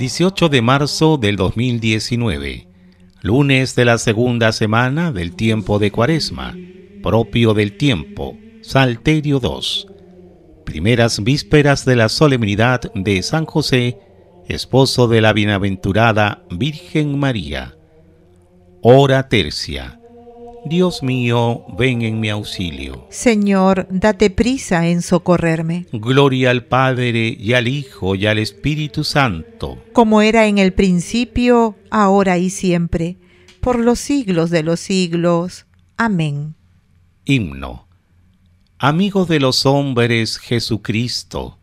18 de marzo del 2019, lunes de la segunda semana del tiempo de Cuaresma, propio del tiempo, Salterio 2, primeras vísperas de la solemnidad de San José, esposo de la bienaventurada Virgen María. Hora tercia. Dios mío, ven en mi auxilio. Señor, date prisa en socorrerme. Gloria al Padre y al Hijo y al Espíritu Santo. Como era en el principio, ahora y siempre, por los siglos de los siglos. Amén. Himno. Amigo de los hombres, Jesucristo,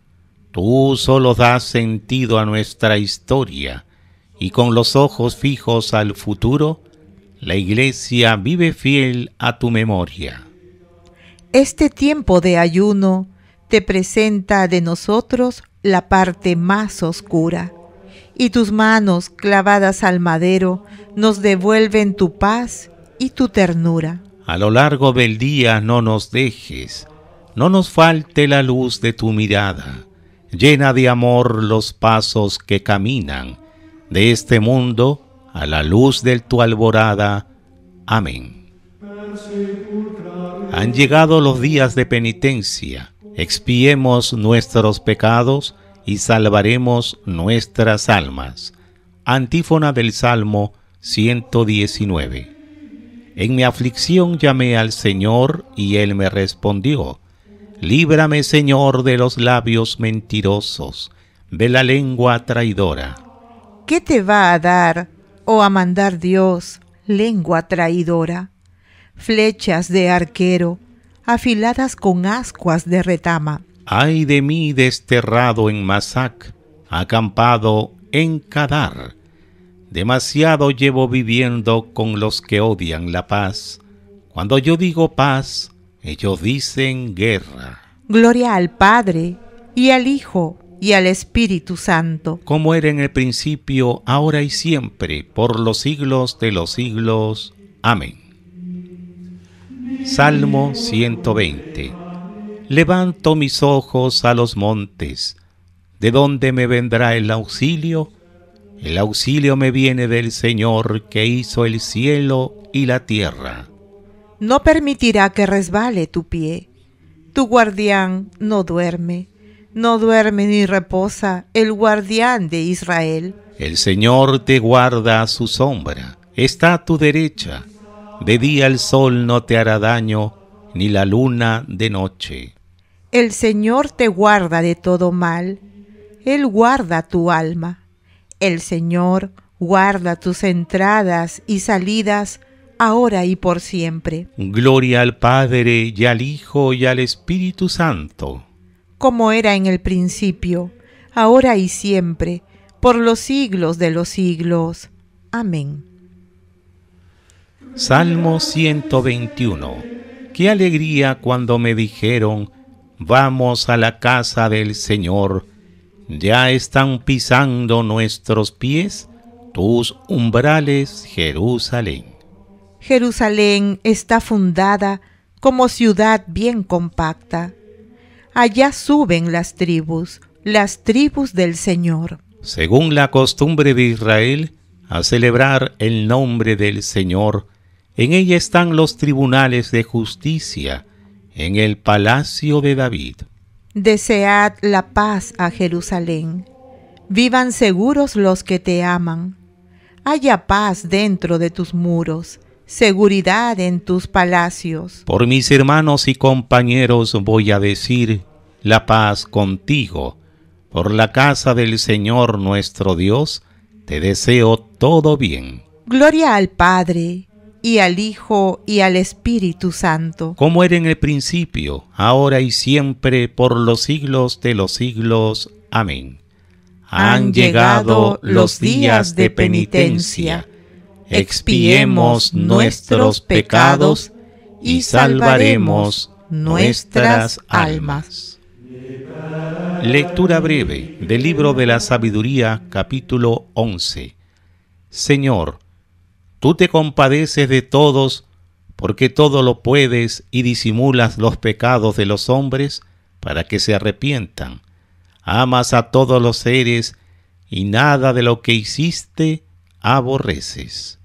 tú solo das sentido a nuestra historia, y con los ojos fijos al futuro, la iglesia vive fiel a tu memoria. Este tiempo de ayuno te presenta de nosotros la parte más oscura, y tus manos clavadas al madero nos devuelven tu paz y tu ternura. A lo largo del día no nos dejes, no nos falte la luz de tu mirada. Llena de amor los pasos que caminan de este mundo a la luz de tu alborada. Amén. Han llegado los días de penitencia, expiemos nuestros pecados y salvaremos nuestras almas. Antífona del Salmo 119. En mi aflicción llamé al Señor y Él me respondió. Líbrame, Señor, de los labios mentirosos, de la lengua traidora. ¿Qué te va a dar oh a mandar Dios, lengua traidora, flechas de arquero, afiladas con ascuas de retama. Ay de mí desterrado en Masac, acampado en Kadar. Demasiado llevo viviendo con los que odian la paz. Cuando yo digo paz, ellos dicen guerra. Gloria al Padre y al Hijo y al Espíritu Santo. Como era en el principio, ahora y siempre, por los siglos de los siglos. Amén. Salmo 120. Levanto mis ojos a los montes. ¿De dónde me vendrá el auxilio? El auxilio me viene del Señor que hizo el cielo y la tierra. No permitirá que resbale tu pie. Tu guardián no duerme no duerme ni reposa el guardián de Israel. El Señor te guarda a su sombra, está a tu derecha. De día el sol no te hará daño, ni la luna de noche. El Señor te guarda de todo mal, Él guarda tu alma. El Señor guarda tus entradas y salidas, ahora y por siempre. Gloria al Padre y al Hijo y al Espíritu Santo como era en el principio, ahora y siempre, por los siglos de los siglos. Amén. Salmo 121. Qué alegría cuando me dijeron, vamos a la casa del Señor. Ya están pisando nuestros pies tus umbrales, Jerusalén. Jerusalén está fundada como ciudad bien compacta allá suben las tribus, las tribus del Señor. Según la costumbre de Israel, a celebrar el nombre del Señor, en ella están los tribunales de justicia, en el palacio de David. Desead la paz a Jerusalén. Vivan seguros los que te aman. Haya paz dentro de tus muros, seguridad en tus palacios. Por mis hermanos y compañeros voy a decir, la paz contigo. Por la casa del Señor nuestro Dios, te deseo todo bien. Gloria al Padre, y al Hijo, y al Espíritu Santo. Como era en el principio, ahora y siempre, por los siglos de los siglos. Amén. Han llegado los días de penitencia. Expiemos nuestros pecados y salvaremos nuestras almas. Lectura breve del libro de la sabiduría capítulo 11. Señor, tú te compadeces de todos porque todo lo puedes y disimulas los pecados de los hombres para que se arrepientan. Amas a todos los seres y nada de lo que hiciste aborreces.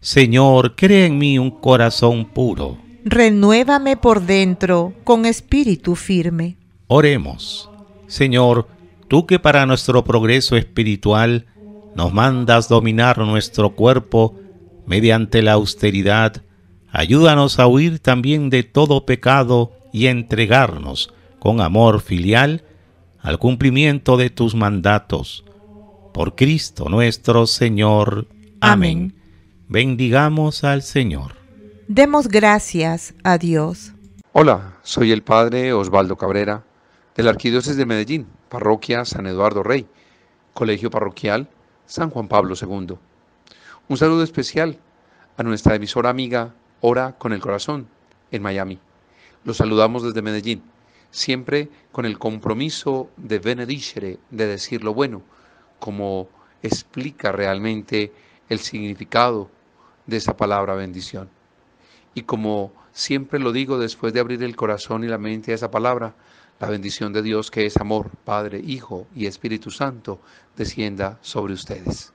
Señor, crea en mí un corazón puro. Renuévame por dentro con espíritu firme Oremos. Señor, tú que para nuestro progreso espiritual nos mandas dominar nuestro cuerpo mediante la austeridad, ayúdanos a huir también de todo pecado y entregarnos con amor filial al cumplimiento de tus mandatos. Por Cristo nuestro Señor. Amén. Bendigamos al Señor. Demos gracias a Dios. Hola, soy el Padre Osvaldo Cabrera del Arquidiócesis de Medellín, Parroquia San Eduardo Rey, Colegio Parroquial San Juan Pablo II. Un saludo especial a nuestra emisora amiga Hora con el Corazón en Miami. Los saludamos desde Medellín, siempre con el compromiso de benedicere, de decir lo bueno, como explica realmente el significado de esa palabra bendición. Y como siempre lo digo después de abrir el corazón y la mente a esa palabra, la bendición de Dios, que es amor, Padre, Hijo y Espíritu Santo, descienda sobre ustedes.